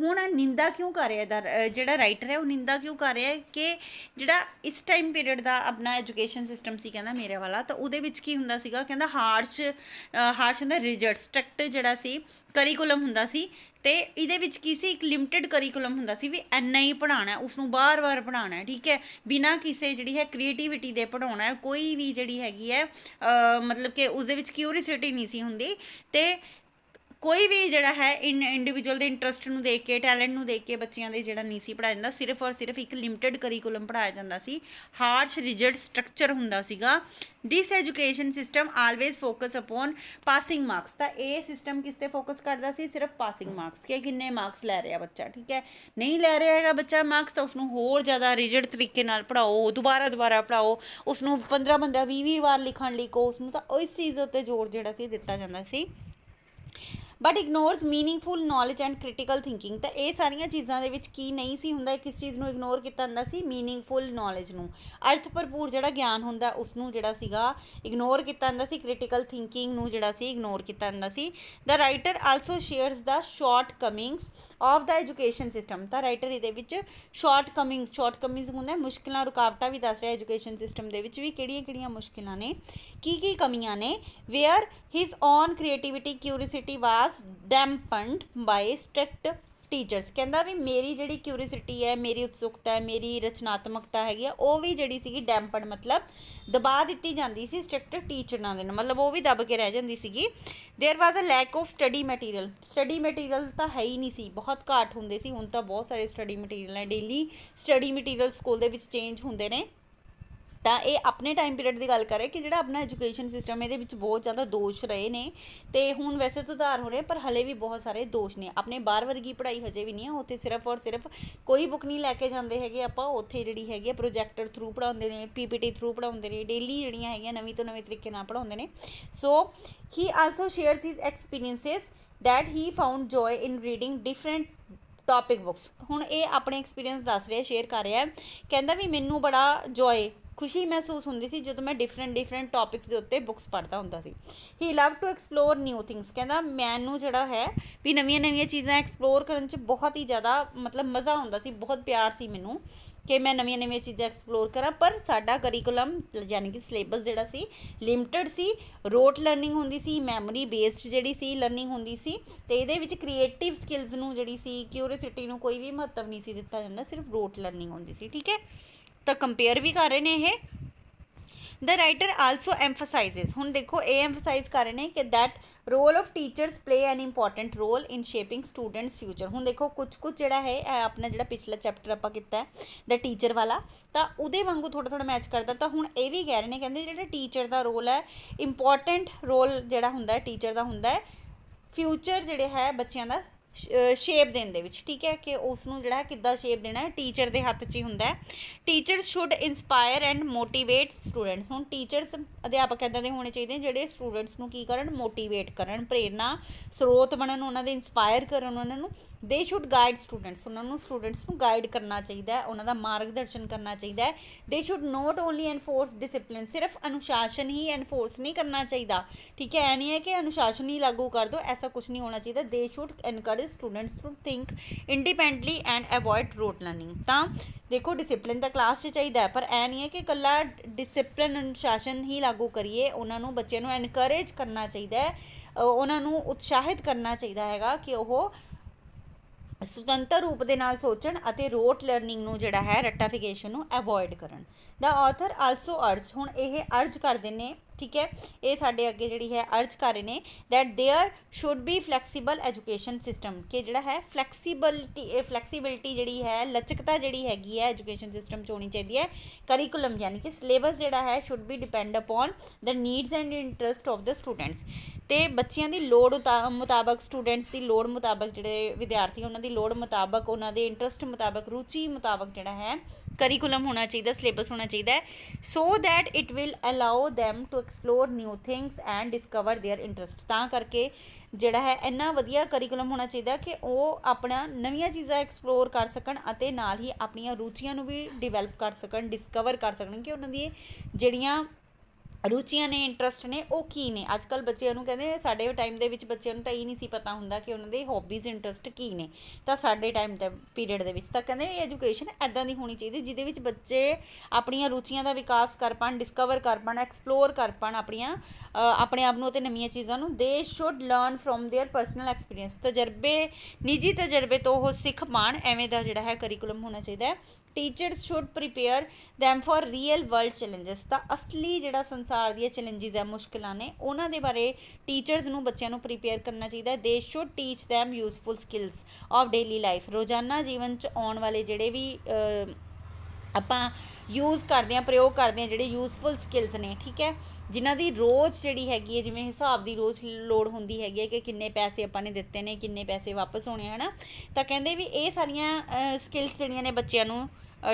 ਹੁਣ ਨਿੰਦਾ ਕਿਉਂ ਕਰ ਰਿਹਾ ਦਾ ਜਿਹੜਾ writer ਹੈ ਉਹ ਨਿੰਦਾ ਕਿਉਂ ਕਰ ਰਿਹਾ ਹੈ ਕਿ ਜਿਹੜਾ ਇਸ ਟਾਈਮ ਪੀਰੀਅਡ ਦਾ ਆਪਣਾ ਐਜੂਕੇਸ਼ਨ ਸਿਸਟਮ ਸੀ ਕਹਿੰਦਾ ਮੇਰੇ ਵਾਲਾ ਤਾਂ ਉਹਦੇ ਵਿੱਚ ਕੀ ਹੁੰਦਾ ਸੀਗਾ ਕਹਿੰਦਾ ਹਾਰਸ਼ ਹਾਰਸ਼ ਹੁੰਦਾ ਰਿਜਟ ਸਟ੍ਰਿਕਟ ਜਿਹੜਾ ਸੀ ਕਰਿਕੂਲਮ ਹੁੰਦਾ ਸੀ ਤੇ ਇਹਦੇ ਵਿੱਚ ਕੀ ਸੀ ਇੱਕ ਲਿਮਟਿਡ ਕਰਿਕੂਲਮ ਹੁੰਦਾ ਸੀ ਵੀ ਐਨਾ ਹੀ ਪੜਾਉਣਾ ਉਸ ਨੂੰ ਬਾਰ-ਬਾਰ ਪੜਾਉਣਾ ਠੀਕ ਹੈ ਬਿਨਾ ਕਿਸੇ ਜਿਹੜੀ ਹੈ ਕ੍ਰੀਏਟੀਵਿਟੀ ਦੇ ਪੜਾਉਣਾ ਕੋਈ ਵੀ ਜਿਹੜੀ ਹੈਗੀ ਹੈ ਮਤਲਬ ਕਿ ਉਸ ਦੇ ਵਿੱਚ ਕਿਉਰੀਸਿਟੀ ਨਹੀਂ ਸੀ ਹੁੰਦੀ ਤੇ ਕੋਈ ਵੀ ਜਿਹੜਾ ਹੈ ਇਨ ਇੰਡੀਵਿਜੂਅਲ ਦੇ ਇੰਟਰਸਟ ਨੂੰ ਦੇਖ ਕੇ ਟੈਲੈਂਟ ਨੂੰ ਦੇਖ ਕੇ ਬੱਚਿਆਂ ਦੇ ਜਿਹੜਾ ਨਹੀਂ ਸੀ ਪੜਾਇਆ ਜਾਂਦਾ ਸਿਰਫ ਔਰ ਸਿਰਫ ਇੱਕ ਲਿਮਿਟਡ ਕਰਿਕੂਲਮ ਪੜਾਇਆ ਜਾਂਦਾ ਸੀ ਹਾਰਸ਼ ਰਿਜਿਡ ਸਟਰਕਚਰ ਹੁੰਦਾ ਸੀਗਾ this education system always focus upon passing marks ਤਾਂ ਇਹ ਸਿਸਟਮ ਕਿਸ ਤੇ ਫੋਕਸ ਕਰਦਾ ਸੀ ਸਿਰਫ ਪਾਸਿੰਗ ਮਾਰਕਸ ਕਿ ਕਿੰਨੇ ਮਾਰਕਸ ਲੈ ਰਿਹਾ ਬੱਚਾ ਠੀਕ ਹੈ ਨਹੀਂ ਲੈ ਰਿਹਾ ਹੈਗਾ ਬੱਚਾ ਮਾਰਕਸ ਤਾਂ ਉਸ ਨੂੰ ਹੋਰ ਜ਼ਿਆਦਾ ਰਿਜਿਡ ਤਰੀਕੇ ਨਾਲ ਪੜਾਓ ਦੁਬਾਰਾ ਦੁਬਾਰਾ ਪੜਾਓ ਉਸ ਨੂੰ 15 15 20 20 ਵਾਰ ਲਿਖਣ ਲਈ ਕੋ ਉਸ ਨੂੰ ਤਾਂ ਉਸ ਚੀਜ਼ ਉੱਤੇ ਜ਼ੋਰ ਜਿਹੜਾ ਸੀ ਦਿੱਤਾ ਜਾਂਦਾ ਸੀ but ignores meaningful knowledge and critical thinking ਤਾਂ ਇਹ ਸਾਰੀਆਂ ਚੀਜ਼ਾਂ ਦੇ ਵਿੱਚ ਕੀ ਨਹੀਂ ਸੀ ਹੁੰਦਾ ਕਿਸ ਚੀਜ਼ ਨੂੰ ਇਗਨੋਰ ਕੀਤਾ ਹੁੰਦਾ ਸੀ मीनिंगफुल ਨੋਲੇਜ ਨੂੰ ਅਰਥ ਭਰਪੂਰ ਜਿਹੜਾ ਗਿਆਨ ਹੁੰਦਾ ਉਸ ਨੂੰ ਜਿਹੜਾ ਸੀਗਾ ਇਗਨੋਰ ਕੀਤਾ ਹੁੰਦਾ ਸੀ ਕ੍ਰਿਟੀਕਲ ਥਿੰਕਿੰਗ ਨੂੰ ਜਿਹੜਾ ਸੀ ਇਗਨੋਰ ਕੀਤਾ ਹੁੰਦਾ ਸੀ the writer also shares the shortcomings of the education system ਤਾਂ ਰਾਈਟਰ ਇਹਦੇ ਵਿੱਚ ਸ਼ਾਰਟ ਕਮਿੰਗਸ ਸ਼ਾਰਟ ਕਮਿੰਗਸ ਹੁੰਦਾ ਮੁਸ਼ਕਲਾਂ ਰੁਕਾਵਟਾਂ ਵੀ ਦੱਸ ਰਿਹਾ ਐਜੂਕੇਸ਼ਨ ਸਿਸਟਮ ਦੇ ਵਿੱਚ ਵੀ ਕਿਹੜੀਆਂ ਕਿਹੜੀਆਂ ਮੁਸ਼ਕਲਾਂ ਨੇ ਕੀ ਕੀ ਕਮੀਆਂ ਨੇ were His own creativity curiosity was dampened by strict teachers ਕਹਿੰਦਾ ਵੀ ਮੇਰੀ ਜਿਹੜੀ ਕਿਉਰਿਓਸਿਟੀ ਹੈ ਮੇਰੀ ਉਤਸੁਕਤਾ ਹੈ ਮੇਰੀ ਰਚਨਾਤਮਕਤਾ ਹੈਗੀ ਆ ਉਹ ਵੀ ਜਿਹੜੀ ਸੀਗੀ ਡੈਂਪਡ ਮਤਲਬ ਦਬਾ ਦਿੱਤੀ ਜਾਂਦੀ ਸੀ ਸਟ੍ਰਿਕਟ ਟੀਚਰਾਂ ਦੇ ਨਾਲ ਮਤਲਬ ਉਹ ਵੀ ਦਬ ਕੇ ਰਹਿ ਜਾਂਦੀ ਸੀਗੀ there was a lack of study material study material ਤਾਂ ਹੈ ਹੀ ਨਹੀਂ ਸੀ ਬਹੁਤ ਘਾਟ ਹੁੰਦੇ ਸੀ ਹੁਣ ਤਾਂ ਬਹੁਤ ਸਾਰੇ ਸਟੱਡੀ ਮਟੀਰੀਅਲ ਹੈ ਡੇਲੀ ਸਟੱਡੀ ਮਟੀਰੀਅਲ ਸਕੂਲ ਦੇ ਵਿੱਚ ਚੇਂਜ ਹੁੰਦੇ ਨੇ ਤਾਂ ਇਹ ਆਪਣੇ ਟਾਈਮ ਪੀਰੀਅਡ ਦੀ ਗੱਲ ਕਰ ਰਹੇ ਕਿ ਜਿਹੜਾ ਆਪਣਾ ਐਜੂਕੇਸ਼ਨ ਸਿਸਟਮ ਇਹਦੇ ਵਿੱਚ ਬਹੁਤ ਜ਼ਿਆਦਾ ਦੋਸ਼ ਰਹੇ ਨੇ ਤੇ ਹੁਣ ਵੈਸੇ ਸੁਧਾਰ ਹੋ ਰਿਹਾ ਪਰ ਹਲੇ ਵੀ ਬਹੁਤ ਸਾਰੇ ਦੋਸ਼ ਨੇ ਆਪਣੇ ਬਾਹਰ ਵਰਗੀ ਪੜ੍ਹਾਈ ਹਜੇ ਵੀ ਨਹੀਂ ਹੈ ਉੱਥੇ ਸਿਰਫ ਔਰ ਸਿਰਫ ਕੋਈ ਬੁੱਕ ਨਹੀਂ ਲੈ ਕੇ ਜਾਂਦੇ ਹੈਗੇ ਆਪਾਂ ਉੱਥੇ ਜਿਹੜੀ ਹੈਗੀ ਪ੍ਰੋਜੈਕਟਰ ਥਰੂ ਪੜਾਉਂਦੇ ਨੇ ਪੀਪੀਟੀ ਥਰੂ ਪੜਾਉਂਦੇ ਨੇ ਡੇਲੀ ਜਿਹੜੀਆਂ ਹੈਗੀਆਂ ਨਵੀਂ ਤੋਂ ਨਵੇਂ ਤਰੀਕੇ ਨਾਲ ਪੜਾਉਂਦੇ ਨੇ so he also shares his experiences that he found joy in reading different topic books ਹੁਣ ਇਹ ਆਪਣੇ ਐਕਸਪੀਰੀਅੰਸ ਦੱਸ ਰਿਹਾ ਸ਼ੇਅਰ ਕਰ ਰਿਹਾ ਕਹਿੰਦਾ ਵੀ ਮੈਨੂੰ ਬੜਾ ਜੋਏ ਖੁਸ਼ੀ ਮਹਿਸੂਸ ਹੁੰਦੀ ਸੀ ਜਦੋਂ ਮੈਂ ਡਿਫਰੈਂਟ ਡਿਫਰੈਂਟ ਟੌਪਿਕਸ ਦੇ ਉੱਤੇ ਬੁੱਕਸ ਪੜ੍ਹਦਾ ਹੁੰਦਾ ਸੀ he love to explore new things ਕਹਿੰਦਾ ਮੈਨੂੰ ਜਿਹੜਾ ਹੈ ਵੀ ਨਵੀਆਂ ਨਵੀਆਂ ਚੀਜ਼ਾਂ ਐਕਸਪਲੋਰ ਕਰਨ 'ਚ ਬਹੁਤ ਹੀ ਜ਼ਿਆਦਾ ਮਤਲਬ ਮਜ਼ਾ ਆਉਂਦਾ ਸੀ ਬਹੁਤ ਪਿਆਰ ਸੀ ਮੈਨੂੰ ਕਿ ਮੈਂ ਨਵੀਆਂ ਨਵੀਆਂ ਚੀਜ਼ਾਂ ਐਕਸਪਲੋਰ ਕਰਾਂ ਪਰ ਸਾਡਾ ਕਰਿਕੂਲਮ ਯਾਨੀ ਕਿ ਸਿਲੇਬਸ ਜਿਹੜਾ ਸੀ ਲਿਮਟਿਡ ਸੀ ਰੋਟ ਲਰਨਿੰਗ ਹੁੰਦੀ ਸੀ ਮੈਮਰੀ ਬੇਸਡ ਜਿਹੜੀ ਸੀ ਲਰਨਿੰਗ ਹੁੰਦੀ ਸੀ ਤੇ ਇਹਦੇ ਵਿੱਚ ਕ੍ਰੀਏਟਿਵ ਸਕਿਲਸ ਨੂੰ ਜਿਹੜੀ ਸੀ ਕਿਉਰਿਓਸਿਟੀ ਨੂੰ ਕੋਈ ਵੀ ਮਹੱਤਵ ਨਹੀਂ ਸੀ ਦਿੱਤਾ ਜਾਂਦਾ ਸਿਰਫ ਰੋਟ ਲਰਨਿੰਗ ਹੁੰਦੀ ਸੀ ਠੀਕ ਹੈ ਤਾਂ ਕੰਪੇਅਰ ਵੀ ਕਰ ਰਹੇ ਨੇ ਇਹ ਦ ਰਾਈਟਰ ਆਲਸੋ ਐਮਫਸਾਈਜ਼ਸ ਹੁਣ ਦੇਖੋ ਇਹ ਐਮਫਸਾਈਜ਼ ਕਰ ਰਹੇ ਨੇ ਕਿ that role of teachers play an important role in shaping students future ਹੁਣ ਦੇਖੋ ਕੁਝ ਕੁਝ ਜਿਹੜਾ ਹੈ ਆਪਣਾ ਜਿਹੜਾ ਪਿਛਲਾ ਚੈਪਟਰ ਆਪਾਂ ਕੀਤਾ ਦਾ ਟੀਚਰ ਵਾਲਾ ਤਾਂ ਉਹਦੇ ਵਾਂਗੂ ਥੋੜਾ ਥੋੜਾ ਮੈਚ ਕਰਦਾ ਤਾਂ ਹੁਣ ਇਹ ਵੀ ਕਹਿ ਰਹੇ ਨੇ ਕਹਿੰਦੇ ਜਿਹੜਾ ਟੀਚਰ ਦਾ ਰੋਲ ਹੈ ਇੰਪੋਰਟੈਂਟ ਰੋਲ ਜਿਹੜਾ ਹੁੰਦਾ ਹੈ ਟੀਚਰ ਦਾ ਹੁੰਦਾ ਹੈ ਫਿਊਚਰ ਜਿਹੜੇ ਹੈ ਬੱਚਿਆਂ ਦਾ ਸ਼ੇਪ ਦੇਣ ਦੇ ਵਿੱਚ ਠੀਕ ਹੈ ਕਿ ਉਸ ਨੂੰ ਜਿਹੜਾ ਕਿੱਦਾਂ ਸ਼ੇਪ ਦੇਣਾ ਹੈ ਟੀਚਰ ਦੇ ਹੱਥ 'ਚ ਹੀ ਹੁੰਦਾ ਹੈ teachers should inspire and motivate students ਹੁਣ ਟੀਚਰਸ ਅਧਿਆਪਕ ਇਦਾਂ ਦੇ ਹੋਣੇ ਚਾਹੀਦੇ ਜਿਹੜੇ ਸਟੂਡੈਂਟਸ ਨੂੰ ਕੀ ਕਰਨ ਮੋਟੀਵੇਟ ਕਰਨ ਪ੍ਰੇਰਣਾ ਸਰੋਤ ਬਣਨ ਉਹਨਾਂ ਦੇ ਇਨਸਪਾਇਰ ਕਰਨ ਉਹਨਾਂ ਨੂੰ ਦੇ ਸ਼ੁੱਡ ਗਾਈਡ ਸਟੂਡੈਂਟਸ ਉਹਨਾਂ ਨੂੰ ਸਟੂਡੈਂਟਸ ਨੂੰ ਗਾਈਡ ਕਰਨਾ ਚਾਹੀਦਾ ਹੈ ਉਹਨਾਂ ਦਾ ਮਾਰਗਦਰਸ਼ਨ ਕਰਨਾ ਚਾਹੀਦਾ ਹੈ they should not only enforce discipline ਸਿਰਫ ਅਨੁਸ਼ਾਸਨ ਹੀ ਐਨਫੋਰਸ ਨਹੀਂ ਕਰਨਾ ਚਾਹੀਦਾ ਠੀਕ ਹੈ ਐ ਨਹੀਂ ਹੈ ਕਿ ਅਨੁਸ਼ਾਸਨ ਹੀ ਲਾਗੂ ਕਰ ਦੋ ਐਸਾ ਕੁਝ ਨਹੀਂ ਹੋਣਾ ਚਾਹੀਦਾ they should encourage students to think independently and avoid rote learning ਤਾਂ ਦੇਖੋ ਡਿਸਪਲਿਨ ਤਾਂ ਕਲਾਸ 'ਚ ਚਾਹੀਦਾ ਹੈ ਪਰ ਐ ਨਹੀਂ ਹੈ ਕਿ ਇਕੱਲਾ ਡਿਸਪਲਿਨ ਅਨੁਸ਼ਾਸਨ ਹੀ ਲਾਗੂ ਕਰੀਏ ਉਹਨਾਂ ਨੂੰ ਬੱਚੇ ਨੂੰ ਐਨਕਰੇਜ ਕਰਨਾ ਚਾਹੀਦਾ ਹੈ ਉਹਨਾਂ ਨੂੰ ਉਤਸ਼ਾਹਿਤ ਕਰਨਾ ਚਾਹੀਦਾ ਹੈਗਾ ਕਿ ਉਹ ਸੁਤੰਤਰ ਰੂਪ ਦੇ ਨਾਲ ਸੋਚਣ ਅਤੇ ਰੋਟ ਲਰਨਿੰਗ ਨੂੰ ਜਿਹੜਾ ਹੈ ਰੱਟਾਫਿਕੇਸ਼ਨ ਨੂੰ ਅਵੋਇਡ ਕਰਨ ਦਾ ਆਥਰ ਆਲਸੋ ਅਰਜ ਹੁਣ ਇਹ ਅਰਜ ਕਰਦੇ ਨੇ ਠੀਕ ਹੈ ਇਹ ਸਾਡੇ ਅੱਗੇ ਜਿਹੜੀ ਹੈ ਅਰਜ ਕਰ ਰਹੇ ਨੇ that there should be flexible education system ਕਿ ਜਿਹੜਾ ਹੈ ਫਲੈਕਸੀਬਿਲਟੀ ਇਹ ਫਲੈਕਸੀਬਿਲਟੀ ਜਿਹੜੀ ਹੈ ਲਚਕਤਾ ਜਿਹੜੀ ਹੈਗੀ ਹੈ ਐਜੂਕੇਸ਼ਨ ਸਿਸਟਮ ਚ ਹੋਣੀ ਚਾਹੀਦੀ ਹੈ ਕਰਿਕੂਲਮ ਯਾਨੀ ਕਿ ਸਿਲੇਬਸ ਜਿਹੜਾ ਹੈ should be depend upon the needs and interest of the students ਤੇ ਬੱਚਿਆਂ ਦੀ ਲੋੜ ਮੁਤਾਬਕ ਸਟੂਡੈਂਟਸ ਦੀ ਲੋੜ ਮੁਤਾਬਕ ਜਿਹੜੇ ਵਿਦਿਆਰਥੀ ਉਹਨਾਂ ਦੀ ਲੋੜ ਮੁਤਾਬਕ ਉਹਨਾਂ ਦੇ ਇੰਟਰਸਟ ਮੁਤਾਬਕ ਰੁਚੀ ਮੁਤਾਬਕ ਜਿਹੜਾ ਹੈ ਕਰਿਕੂਲਮ ਹੋਣਾ ਚਾਹੀਦਾ ਸਿਲੇਬਸ ਹੋਣਾ ਕਰਨਾ ਚਾਹੀਦਾ ਹੈ so that it will allow them to explore new things and discover their interest ਤਾਂ ਕਰਕੇ ਜਿਹੜਾ ਹੈ ਇੰਨਾ ਵਧੀਆ ਕਰਿਕੂਲਮ ਹੋਣਾ ਚਾਹੀਦਾ ਕਿ ਉਹ ਆਪਣਾ ਨਵੀਆਂ ਚੀਜ਼ਾਂ ਐਕਸਪਲੋਰ ਕਰ ਸਕਣ ਅਤੇ ਨਾਲ ਹੀ ਆਪਣੀਆਂ ਰੁਚੀਆਂ ਨੂੰ ਵੀ ਡਿਵੈਲਪ ਕਰ ਸਕਣ ਡਿਸਕਵਰ ਕਰ ਸਕਣ ਕਿ ਉਹਨਾਂ ਦੀ ਜਿਹੜੀਆਂ ਰੁਚੀਆਂ ਨੇ ਇੰਟਰਸਟ ਨੇ ਉਹ ਕੀ ਨੇ ਅੱਜ ਕੱਲ ਬੱਚਿਆਂ ਨੂੰ ਕਹਿੰਦੇ ਸਾਡੇ ਟਾਈਮ ਦੇ ਵਿੱਚ ਬੱਚਿਆਂ ਨੂੰ ਤਾਂ ਇਹ ਨਹੀਂ ਸੀ ਪਤਾ ਹੁੰਦਾ ਕਿ ਉਹਨਾਂ ਦੇ ਹੌਬੀਜ਼ ਇੰਟਰਸਟ ਕੀ ਨੇ ਤਾਂ ਸਾਡੇ ਟਾਈਮ ਦੇ ਪੀਰੀਅਡ ਦੇ ਵਿੱਚ ਤਾਂ ਕਹਿੰਦੇ ਇਹ ਐਜੂਕੇਸ਼ਨ ਐਦਾਂ ਦੀ ਹੋਣੀ ਚਾਹੀਦੀ ਜਿਹਦੇ ਵਿੱਚ ਬੱਚੇ ਆਪਣੀਆਂ ਰੁਚੀਆਂ ਦਾ ਵਿਕਾਸ ਕਰ ਪਾਣ ਡਿਸਕਵਰ ਕਰ ਪਾਣ ਐਕਸਪਲੋਰ ਕਰ ਪਾਣ ਆਪਣੀਆਂ ਆਪਣੇ ਆਪ ਨੂੰ ਤੇ ਨਵੀਆਂ ਚੀਜ਼ਾਂ ਨੂੰ they should learn from their personal experience ਤਜਰਬੇ ਨਿੱਜੀ ਤਜਰਬੇ ਤੋਂ ਉਹ ਸਿੱਖ ਪਾਣ ਐਵੇਂ ਦਾ ਜਿਹੜਾ ਹੈ ਕਰਿਕੂਲਮ ਹੋਣਾ ਚਾਹੀਦਾ ਹੈ teachers should prepare them for real world challenges ਤਾਂ ਅਸਲੀ ਜਿਹੜਾ ਸੰਸਾਰ ਦੀਆਂ ਚੈਲੰਜਸ ਹੈ ਮੁਸ਼ਕਲਾਂ ਨੇ ਉਹਨਾਂ ਦੇ ਬਾਰੇ ਟੀਚਰਸ ਨੂੰ ਬੱਚਿਆਂ ਨੂੰ ਪ੍ਰੀਪੇਅਰ ਕਰਨਾ ਚਾਹੀਦਾ ਹੈ they should teach them useful skills of daily life ਰੋਜ਼ਾਨਾ ਜੀਵਨ 'ਚ ਆਉਣ ਵਾਲੇ ਜਿਹੜੇ ਵੀ ਆਪਾਂ ਯੂਜ਼ ਕਰਦੇ ਆ ਪ੍ਰਯੋਗ ਕਰਦੇ ਆ ਜਿਹੜੇ ਯੂਸਫੁਲ ਸਕਿੱਲਸ ਨੇ ਠੀਕ ਹੈ ਜਿਨ੍ਹਾਂ ਦੀ ਰੋਜ਼ ਜਿਹੜੀ ਹੈਗੀ ਹੈ ਜਿਵੇਂ ਹਿਸਾਬ ਦੀ ਰੋਜ਼ ਲੋੜ ਹੁੰਦੀ ਹੈਗੀ ਹੈ ਕਿ ਕਿੰਨੇ ਪੈਸੇ ਆਪਾਂ ਨੇ ਦਿੱਤੇ ਨੇ ਕਿੰਨੇ ਪੈਸੇ ਵਾਪਸ ਹੋਣੇ ਹਨ ਤਾਂ ਕਹਿੰਦੇ ਵੀ ਇਹ ਸਾਰੀਆਂ ਸਕਿੱਲਸ ਜਿਹੜੀਆਂ ਨੇ ਬੱਚਿਆਂ ਨੂੰ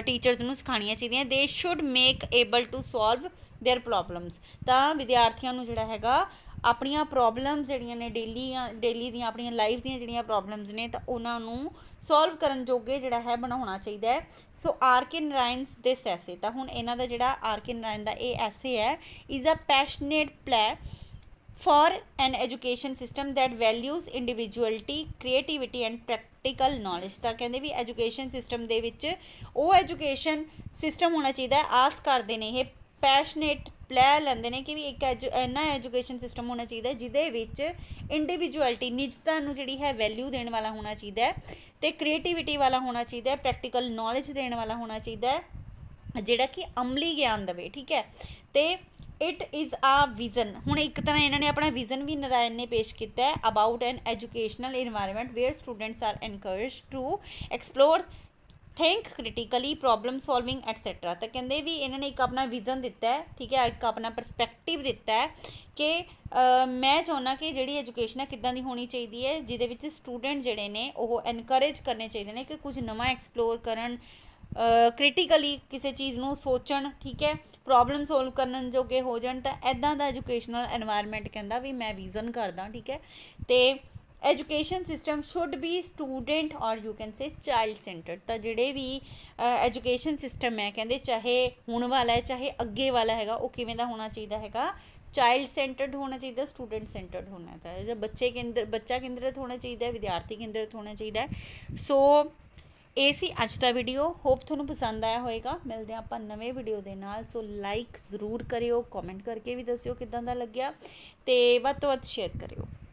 ਟੀਚਰਸ ਨੂੰ ਸਿਖਾਣੀਆਂ ਚਾਹੀਦੀਆਂ they should make able to solve their problems ਤਾਂ ਵਿਦਿਆਰਥੀਆਂ ਨੂੰ ਜਿਹੜਾ ਹੈਗਾ ਆਪਣੀਆਂ ਪ੍ਰੋਬਲਮਸ ਜਿਹੜੀਆਂ ਨੇ ਡੇਲੀ ਡੇਲੀ ਦੀਆਂ ਆਪਣੀਆਂ ਲਾਈਫ ਦੀਆਂ ਜਿਹੜੀਆਂ ਪ੍ਰੋਬਲਮਸ ਨੇ ਤਾਂ ਉਹਨਾਂ ਨੂੰ ਸੋਲਵ ਕਰਨ ਜੋਗੇ ਜਿਹੜਾ ਹੈ ਬਣਾਉਣਾ ਚਾਹੀਦਾ ਹੈ ਸੋ ਆਰ ਕੇ ਨਰਾਇਣਸ ਦੇ ਸੈਸੇ ਤਾਂ ਹੁਣ ਇਹਨਾਂ ਦਾ ਜਿਹੜਾ ਆਰ ਕੇ ਨਰਾਇਣ ਦਾ ਇਹ ਐਸੇ ਹੈ is a passionate plea for an education system that values individuality creativity and practical knowledge ਤਾਂ ਕਹਿੰਦੇ ਵੀ education system ਦੇ ਵਿੱਚ ਉਹ education system ਹੋਣਾ ਚਾਹੀਦਾ ਹੈ ਆਸ ਕਰਦੇ ਨੇ ਇਹ ਪੈਸ਼ਨੇਟ ਪਲੇ ਲੈਂਦੇ ਨੇ ਕਿ ਵੀ ਇੱਕ ਐਨਾ ਐਜੂਕੇਸ਼ਨ ਸਿਸਟਮ ਹੋਣਾ ਚਾਹੀਦਾ ਜਿਹਦੇ ਵਿੱਚ ਇੰਡੀਵਿਜੂਅਲਿਟੀ ਨਿਜਤਾ ਨੂੰ ਜਿਹੜੀ ਹੈ ਵੈਲਿਊ ਦੇਣ ਵਾਲਾ ਹੋਣਾ ਚਾਹੀਦਾ ਤੇ ਕ੍ਰੀਏਟੀਵਿਟੀ ਵਾਲਾ ਹੋਣਾ ਚਾਹੀਦਾ ਪ੍ਰੈਕਟੀਕਲ ਨੌਲੇਜ ਦੇਣ ਵਾਲਾ ਹੋਣਾ ਚਾਹੀਦਾ ਜਿਹੜਾ ਕਿ ਅਮਲੀ ਗਿਆਨ ਦਵੇ ਠੀਕ ਹੈ ਤੇ ਇਟ ਇਜ਼ ਆ ਵਿਜ਼ਨ ਹੁਣ ਇੱਕ ਤਰ੍ਹਾਂ ਇਹਨਾਂ ਨੇ ਆਪਣਾ ਵਿਜ਼ਨ ਵੀ ਨਰਾਇਣ ਨੇ ਪੇਸ਼ ਕੀਤਾ ਹੈ about an educational environment where students are encourage to explore think critically problem solving etcetera ਤਾਂ ਕਹਿੰਦੇ ਵੀ ਇਹਨਾਂ ਨੇ ਇੱਕ ਆਪਣਾ ਵਿਜ਼ਨ ਦਿੱਤਾ ਹੈ ਠੀਕ ਹੈ ਇੱਕ ਆਪਣਾ ਪਰਸਪੈਕਟਿਵ ਦਿੱਤਾ ਹੈ ਕਿ ਮੈਂ ਚਾਹੁੰਦਾ ਕਿ ਜਿਹੜੀ ਐਜੂਕੇਸ਼ਨ ਹੈ ਕਿੱਦਾਂ ਦੀ ਹੋਣੀ ਚਾਹੀਦੀ ਹੈ ਜਿਹਦੇ ਵਿੱਚ ਸਟੂਡੈਂਟ ਜਿਹੜੇ ਨੇ ਉਹ ਐਨਕਰੇਜ ਕਰਨੇ ਚਾਹੀਦੇ ਨੇ ਕਿ ਕੁਝ ਨਵਾਂ ਐਕਸਪਲੋਰ ਕਰਨ ਕ੍ਰਿਟੀਕਲੀ ਕਿਸੇ ਚੀਜ਼ ਨੂੰ ਸੋਚਣ ਠੀਕ ਹੈ ਪ੍ਰੋਬਲਮ ਸੋਲਵ ਕਰਨ ਜੋਗੇ ਹੋ ਜਾਣ ਤਾਂ ਐਦਾਂ ਦਾ ਐਜੂਕੇਸ਼ਨਲ এনवायरमेंट ਕਹਿੰਦਾ ਵੀ ਮੈਂ ਵਿਜ਼ਨ ਕਰਦਾ ਠੀਕ ਹੈ ਤੇ education system should be student or you can say child centred ਤਾਂ ਜਿਹੜੇ ਵੀ ਐਜੂਕੇਸ਼ਨ ਸਿਸਟਮ ਹੈ ਕਹਿੰਦੇ ਚਾਹੇ ਹੁਣ ਵਾਲਾ ਹੈ ਚਾਹੇ ਅੱਗੇ ਵਾਲਾ ਹੈਗਾ ਉਹ ਕਿਵੇਂ ਦਾ ਹੋਣਾ ਚਾਹੀਦਾ ਹੈਗਾ ਚਾਈਲਡ ਸੈਂਟਰਡ ਹੋਣਾ ਚਾਹੀਦਾ ਸਟੂਡੈਂਟ ਸੈਂਟਰਡ ਹੋਣਾ ਚਾਹੀਦਾ ਬੱਚੇ ਕੇਂਦਰ ਬੱਚਾ ਕੇਂਦਰਿਤ ਹੋਣਾ ਚਾਹੀਦਾ ਵਿਦਿਆਰਥੀ ਕੇਂਦਰਿਤ ਹੋਣਾ ਚਾਹੀਦਾ ਸੋ ਇਹ ਸੀ ਅੱਜ ਦਾ ਵੀਡੀਓ ਹੋਪ ਤੁਹਾਨੂੰ ਪਸੰਦ ਆਇਆ ਹੋਵੇਗਾ ਮਿਲਦੇ ਆਪਾਂ ਨਵੇਂ ਵੀਡੀਓ ਦੇ ਨਾਲ ਸੋ ਲਾਈਕ ਜ਼ਰੂਰ ਕਰਿਓ ਕਮੈਂਟ ਕਰਕੇ ਵੀ ਦੱਸਿਓ ਕਿਦਾਂ ਦਾ ਲੱਗਿਆ ਤੇ ਵੱਧ ਤੋਂ ਵੱਧ ਸ਼ੇਅਰ ਕਰਿਓ